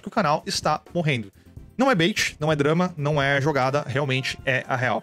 que o canal está morrendo. Não é bait, não é drama, não é jogada, realmente é a real.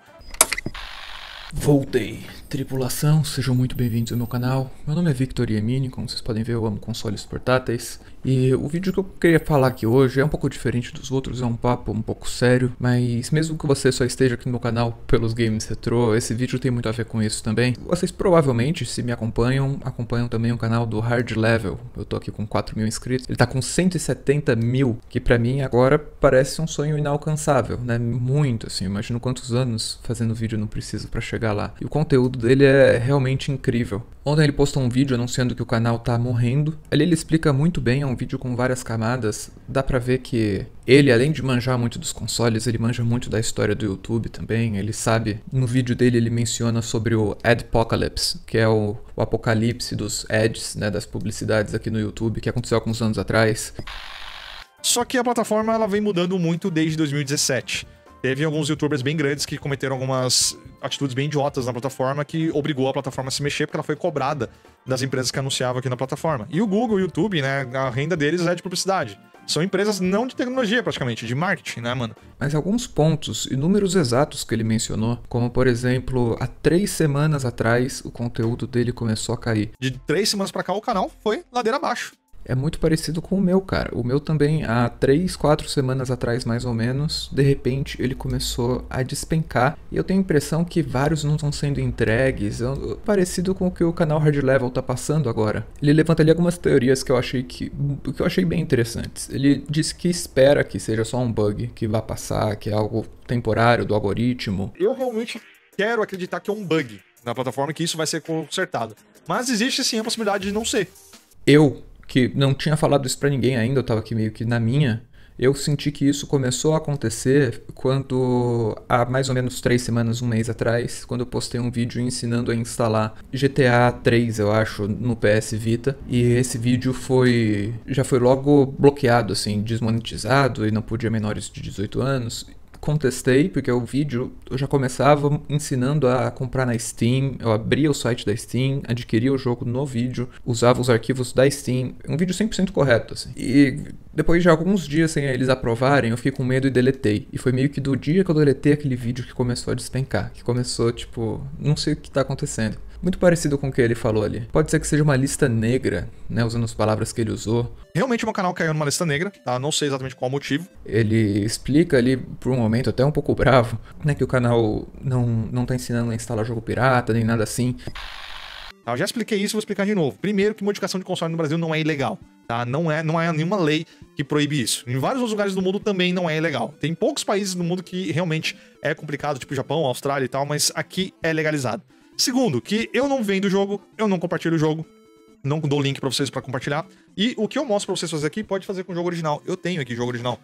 Voltei. Tripulação, sejam muito bem-vindos ao meu canal. Meu nome é Victor Yemini, como vocês podem ver eu amo consoles portáteis. E o vídeo que eu queria falar aqui hoje é um pouco diferente dos outros, é um papo um pouco sério, mas mesmo que você só esteja aqui no meu canal pelos games retrô, esse vídeo tem muito a ver com isso também. Vocês provavelmente, se me acompanham, acompanham também o canal do Hard Level. Eu tô aqui com 4 mil inscritos, ele tá com 170 mil, que para mim agora parece um sonho inalcançável, né? Muito, assim, imagino quantos anos fazendo vídeo não preciso para chegar lá. E o conteúdo dele é realmente incrível. Ontem ele postou um vídeo anunciando que o canal tá morrendo, ali ele explica muito bem um vídeo com várias camadas, dá pra ver que ele, além de manjar muito dos consoles, ele manja muito da história do YouTube também. Ele sabe, no vídeo dele ele menciona sobre o Adpocalypse, que é o, o apocalipse dos ads, né, das publicidades aqui no YouTube, que aconteceu alguns anos atrás. Só que a plataforma ela vem mudando muito desde 2017 teve alguns youtubers bem grandes que cometeram algumas atitudes bem idiotas na plataforma que obrigou a plataforma a se mexer porque ela foi cobrada das empresas que anunciavam aqui na plataforma. E o Google o YouTube, né, a renda deles é de publicidade. São empresas não de tecnologia, praticamente, de marketing, né, mano? Mas alguns pontos e números exatos que ele mencionou, como por exemplo, há três semanas atrás o conteúdo dele começou a cair. De três semanas para cá, o canal foi ladeira abaixo é muito parecido com o meu, cara. O meu também, há três, quatro semanas atrás, mais ou menos, de repente ele começou a despencar. E eu tenho a impressão que vários não estão sendo entregues. É parecido com o que o canal Hard Level tá passando agora. Ele levanta ali algumas teorias que eu achei que. que eu achei bem interessantes. Ele diz que espera que seja só um bug, que vá passar, que é algo temporário do algoritmo. Eu realmente quero acreditar que é um bug na plataforma, que isso vai ser consertado. Mas existe sim a possibilidade de não ser. Eu que não tinha falado isso para ninguém ainda, eu estava aqui meio que na minha. Eu senti que isso começou a acontecer quando, há mais ou menos três semanas, um mês atrás, quando eu postei um vídeo ensinando a instalar GTA 3, eu acho, no PS Vita. E esse vídeo foi. já foi logo bloqueado, assim, desmonetizado e não podia menores de 18 anos contestei, porque o vídeo eu já começava ensinando a comprar na Steam, eu abria o site da Steam, adquiria o jogo no vídeo, usava os arquivos da Steam, um vídeo 100% correto, assim. E depois de alguns dias sem eles aprovarem, eu fiquei com medo e deletei. E foi meio que do dia que eu deletei aquele vídeo que começou a despencar, que começou, tipo, não sei o que tá acontecendo. Muito parecido com o que ele falou ali. Pode ser que seja uma lista negra, né? Usando as palavras que ele usou. Realmente o meu canal caiu numa lista negra, tá? Não sei exatamente qual o motivo. Ele explica ali, por um momento até um pouco bravo, né? Que o canal não, não tá ensinando a instalar jogo pirata, nem nada assim. Tá, eu já expliquei isso, vou explicar de novo. Primeiro que modificação de console no Brasil não é ilegal. Tá? Não, é, não é nenhuma lei que proíbe isso. Em vários outros lugares do mundo também não é ilegal. Tem poucos países no mundo que realmente é complicado, tipo Japão, Austrália e tal, mas aqui é legalizado. Segundo, que eu não vendo o jogo, eu não compartilho o jogo, não dou link para vocês para compartilhar. E o que eu mostro para vocês fazer aqui pode fazer com o jogo original. Eu tenho aqui jogo original.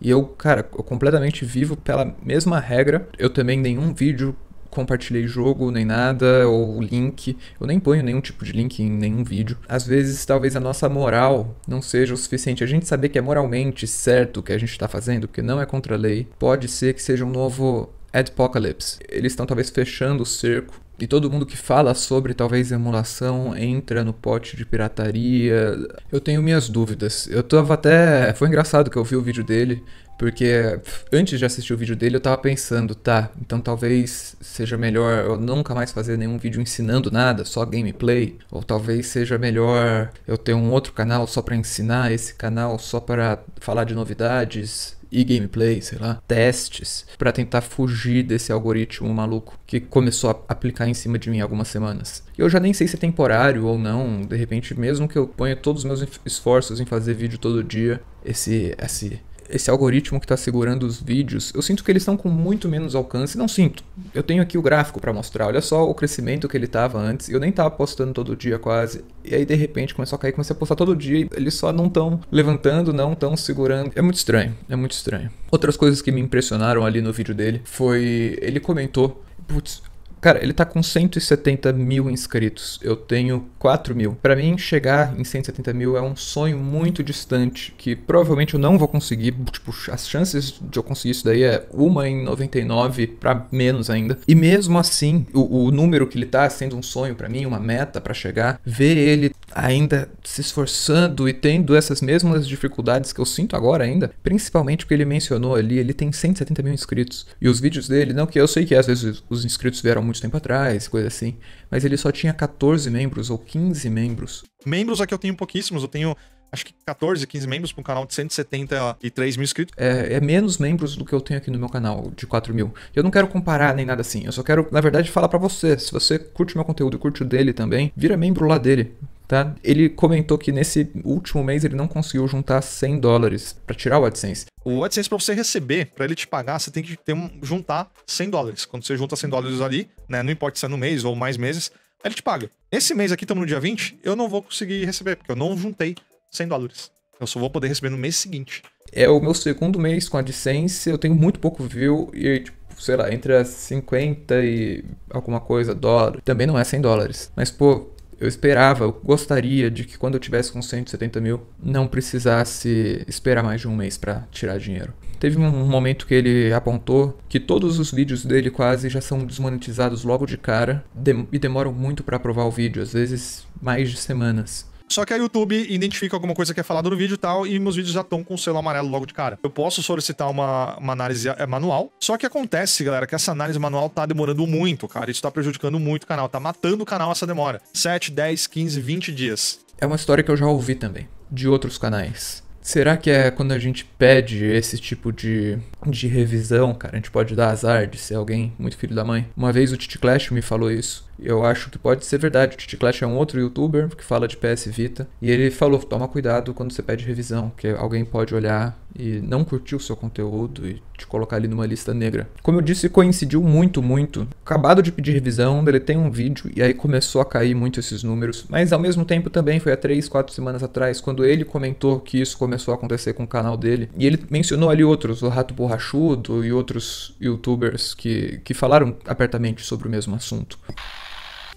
E eu, cara, eu completamente vivo pela mesma regra. Eu também nenhum vídeo compartilhei jogo nem nada ou link. Eu nem ponho nenhum tipo de link em nenhum vídeo. Às vezes, talvez a nossa moral não seja o suficiente. A gente saber que é moralmente certo o que a gente está fazendo, que não é contra a lei, pode ser que seja um novo Adpocalypse. Eles estão talvez fechando o cerco e todo mundo que fala sobre talvez emulação entra no pote de pirataria. Eu tenho minhas dúvidas. Eu tava até. Foi engraçado que eu vi o vídeo dele, porque antes de assistir o vídeo dele eu tava pensando, tá, então talvez seja melhor eu nunca mais fazer nenhum vídeo ensinando nada, só gameplay. Ou talvez seja melhor eu ter um outro canal só para ensinar, esse canal só para falar de novidades e gameplay, sei lá, testes, para tentar fugir desse algoritmo maluco que começou a aplicar em cima de mim algumas semanas. E eu já nem sei se é temporário ou não, de repente, mesmo que eu ponha todos os meus esforços em fazer vídeo todo dia, esse, esse esse algoritmo que está segurando os vídeos, eu sinto que eles estão com muito menos alcance. Não sinto. Eu tenho aqui o gráfico para mostrar. Olha só o crescimento que ele estava antes. Eu nem estava postando todo dia quase. E aí de repente começou a cair, comecei a postar todo dia. Eles só não estão levantando, não estão segurando. É muito estranho. É muito estranho. Outras coisas que me impressionaram ali no vídeo dele foi ele comentou, putz, Cara, ele tá com 170 mil inscritos. Eu tenho 4 mil. Pra mim, chegar em 170 mil é um sonho muito distante. Que provavelmente eu não vou conseguir. Tipo, as chances de eu conseguir isso daí é uma em 99 pra menos ainda. E mesmo assim, o, o número que ele tá sendo um sonho para mim, uma meta para chegar, ver ele ainda se esforçando e tendo essas mesmas dificuldades que eu sinto agora ainda, principalmente porque ele mencionou ali, ele tem 170 mil inscritos. E os vídeos dele, não que eu sei que às vezes os inscritos vieram muito muito tempo atrás, coisa assim. Mas ele só tinha 14 membros ou 15 membros. Membros aqui eu tenho pouquíssimos, eu tenho acho que 14, 15 membros para um canal de 173 mil inscritos. É, é, menos membros do que eu tenho aqui no meu canal, de 4 mil. Eu não quero comparar nem nada assim, eu só quero, na verdade, falar para você. Se você curte meu conteúdo e curte o dele também, vira membro lá dele. Tá? Ele comentou que nesse último mês ele não conseguiu juntar 100 dólares para tirar o AdSense. O AdSense, para você receber, para ele te pagar, você tem que ter um, juntar 100 dólares. Quando você junta 100 dólares ali, né, não importa se é no mês ou mais meses, ele te paga. Esse mês aqui, estamos no dia 20, eu não vou conseguir receber, porque eu não juntei 100 dólares. Eu só vou poder receber no mês seguinte. É o meu segundo mês com AdSense, eu tenho muito pouco view e, tipo, sei lá, entre as 50 e alguma coisa dólar. Também não é 100 dólares. Mas, pô, eu esperava, eu gostaria de que quando eu tivesse com 170 mil, não precisasse esperar mais de um mês para tirar dinheiro. Teve um momento que ele apontou que todos os vídeos dele quase já são desmonetizados logo de cara e demoram muito para aprovar o vídeo, às vezes mais de semanas. Só que a YouTube identifica alguma coisa que é falada no vídeo e tal, e meus vídeos já estão com o selo amarelo logo de cara. Eu posso solicitar uma, uma análise é, manual, só que acontece, galera, que essa análise manual tá demorando muito, cara. Isso tá prejudicando muito o canal, tá matando o canal essa demora. 7, 10, 15, 20 dias. É uma história que eu já ouvi também, de outros canais. Será que é quando a gente pede esse tipo de, de revisão, cara? A gente pode dar azar de ser alguém muito filho da mãe? Uma vez o Titi Clash me falou isso. Eu acho que pode ser verdade. O Titi é um outro youtuber que fala de PS Vita. E ele falou: toma cuidado quando você pede revisão, que alguém pode olhar e não curtir o seu conteúdo e te colocar ali numa lista negra. Como eu disse, coincidiu muito, muito. Acabado de pedir revisão, ele tem um vídeo e aí começou a cair muito esses números. Mas ao mesmo tempo também foi há 3, 4 semanas atrás, quando ele comentou que isso começou a acontecer com o canal dele. E ele mencionou ali outros, o Rato Borrachudo e outros youtubers que, que falaram apertamente sobre o mesmo assunto.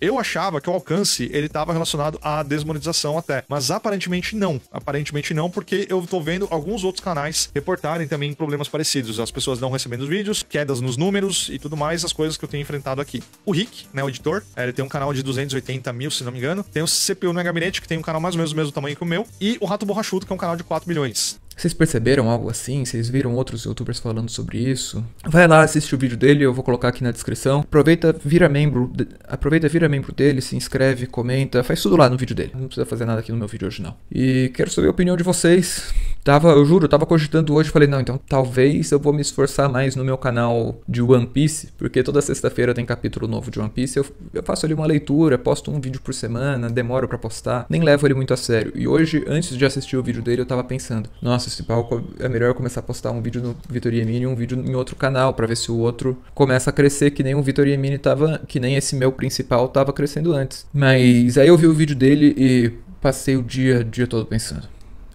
Eu achava que o alcance ele estava relacionado à desmonetização até, mas aparentemente não. Aparentemente não, porque eu tô vendo alguns outros canais reportarem também problemas parecidos. As pessoas não recebendo os vídeos, quedas nos números e tudo mais, as coisas que eu tenho enfrentado aqui. O Rick, né, o editor, é, ele tem um canal de 280 mil, se não me engano. Tem o CPU no gabinete, que tem um canal mais ou menos do mesmo tamanho que o meu. E o Rato Borrachudo, que é um canal de 4 milhões. Vocês perceberam algo assim? Vocês viram outros youtubers falando sobre isso? Vai lá, assiste o vídeo dele, eu vou colocar aqui na descrição. Aproveita, vira membro, de... aproveita, vira membro dele, se inscreve, comenta, faz tudo lá no vídeo dele. Não precisa fazer nada aqui no meu vídeo hoje não. E quero saber a opinião de vocês. Tava, eu juro, tava cogitando hoje, falei, não, então talvez eu vou me esforçar mais no meu canal de One Piece, porque toda sexta-feira tem capítulo novo de One Piece, eu, eu faço ali uma leitura, posto um vídeo por semana, demoro para postar, nem levo ele muito a sério. E hoje, antes de assistir o vídeo dele, eu tava pensando, nossa, é melhor começar a postar um vídeo no Vitor Yemini e um vídeo em outro canal para ver se o outro começa a crescer que nem o Vitor Yemini tava, que nem esse meu principal tava crescendo antes. Mas aí eu vi o vídeo dele e passei o dia, o dia todo pensando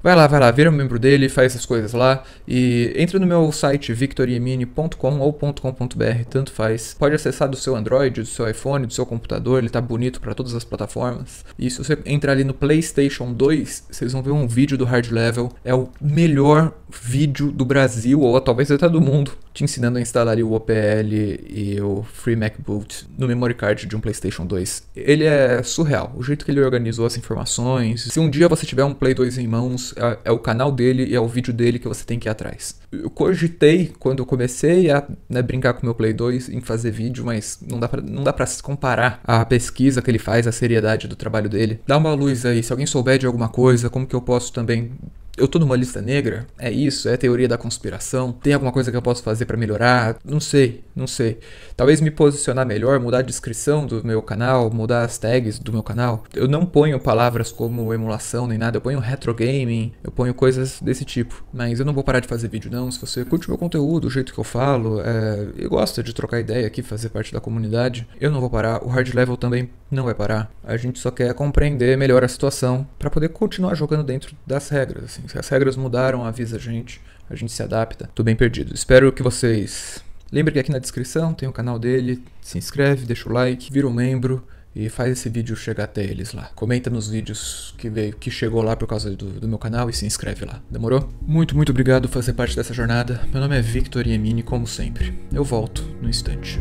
Vai lá, vai lá, vira um membro dele, faz essas coisas lá. E entre no meu site victoriemini.com ou .com.br, tanto faz. Pode acessar do seu Android, do seu iPhone, do seu computador, ele tá bonito para todas as plataformas. E se você entrar ali no PlayStation 2, vocês vão ver um vídeo do Hard Level. É o melhor vídeo do Brasil, ou talvez até do mundo, te ensinando a instalar o OPL e o Free Mac Boot no memory card de um PlayStation 2. Ele é surreal, o jeito que ele organizou as informações. Se um dia você tiver um Play 2 em mãos, é, é, o canal dele e é o vídeo dele que você tem que ir atrás. Eu cogitei quando eu comecei a né, brincar com meu Play 2 em fazer vídeo, mas não dá, pra, não dá se comparar a pesquisa que ele faz, a seriedade do trabalho dele. Dá uma luz aí, se alguém souber de alguma coisa, como que eu posso também eu tô numa lista negra? É isso? É teoria da conspiração? Tem alguma coisa que eu posso fazer para melhorar? Não sei. Não sei. Talvez me posicionar melhor, mudar a descrição do meu canal, mudar as tags do meu canal. Eu não ponho palavras como emulação nem nada, eu ponho retro gaming, eu ponho coisas desse tipo. Mas eu não vou parar de fazer vídeo não. Se você curte meu conteúdo, o jeito que eu falo, é... e gosta de trocar ideia aqui, fazer parte da comunidade, eu não vou parar. O hard level também não vai parar. A gente só quer compreender melhor a situação para poder continuar jogando dentro das regras. Assim. Se as regras mudaram, avisa a gente, a gente se adapta. Tô bem perdido. Espero que vocês Lembra que aqui na descrição tem o canal dele, se inscreve, deixa o like, vira um membro e faz esse vídeo chegar até eles lá. Comenta nos vídeos que veio, que chegou lá por causa do, do meu canal e se inscreve lá, demorou? Muito, muito obrigado por fazer parte dessa jornada. Meu nome é Victor Yemini, como sempre. Eu volto no instante.